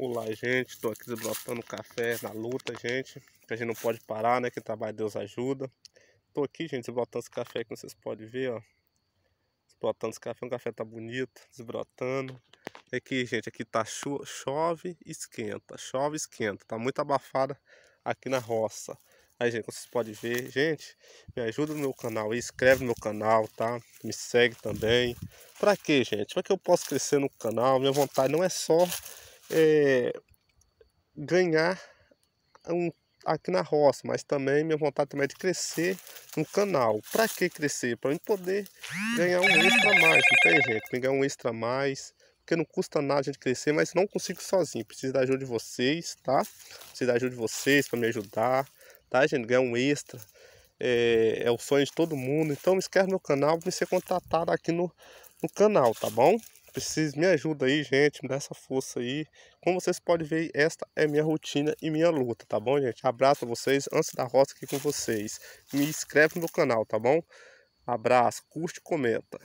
Olá, gente. Estou aqui desbrotando café na luta, gente. A gente não pode parar, né? Que trabalha, Deus ajuda. Estou aqui, gente, desbrotando esse café que vocês podem ver, ó. Desbrotando esse café. O café tá bonito, desbrotando. Aqui, gente, aqui tá cho chove esquenta. Chove esquenta. Tá muito abafada aqui na roça. Aí, gente, como vocês podem ver, gente, me ajuda no meu canal aí, inscreve no meu canal, tá? Me segue também. Pra quê, gente? Pra que eu possa crescer no canal. Minha vontade não é só é, ganhar um, aqui na roça, mas também minha vontade também é de crescer no canal. Para que crescer? Para eu poder ganhar um extra a mais, não tem gente? ganhar um extra mais, porque não custa nada a gente crescer, mas não consigo sozinho. Preciso da ajuda de vocês, tá? Preciso da ajuda de vocês para me ajudar, tá, gente? Ganhar um extra. É, é, o sonho de todo mundo. Então inscreve no canal para ser contratado aqui no, no canal, tá bom? Preciso, me ajuda aí, gente, me dá essa força aí. Como vocês podem ver, esta é minha rotina e minha luta, tá bom, gente? Abraço a vocês, antes da roça aqui com vocês. Me inscreve no canal, tá bom? Abraço, curte, comenta.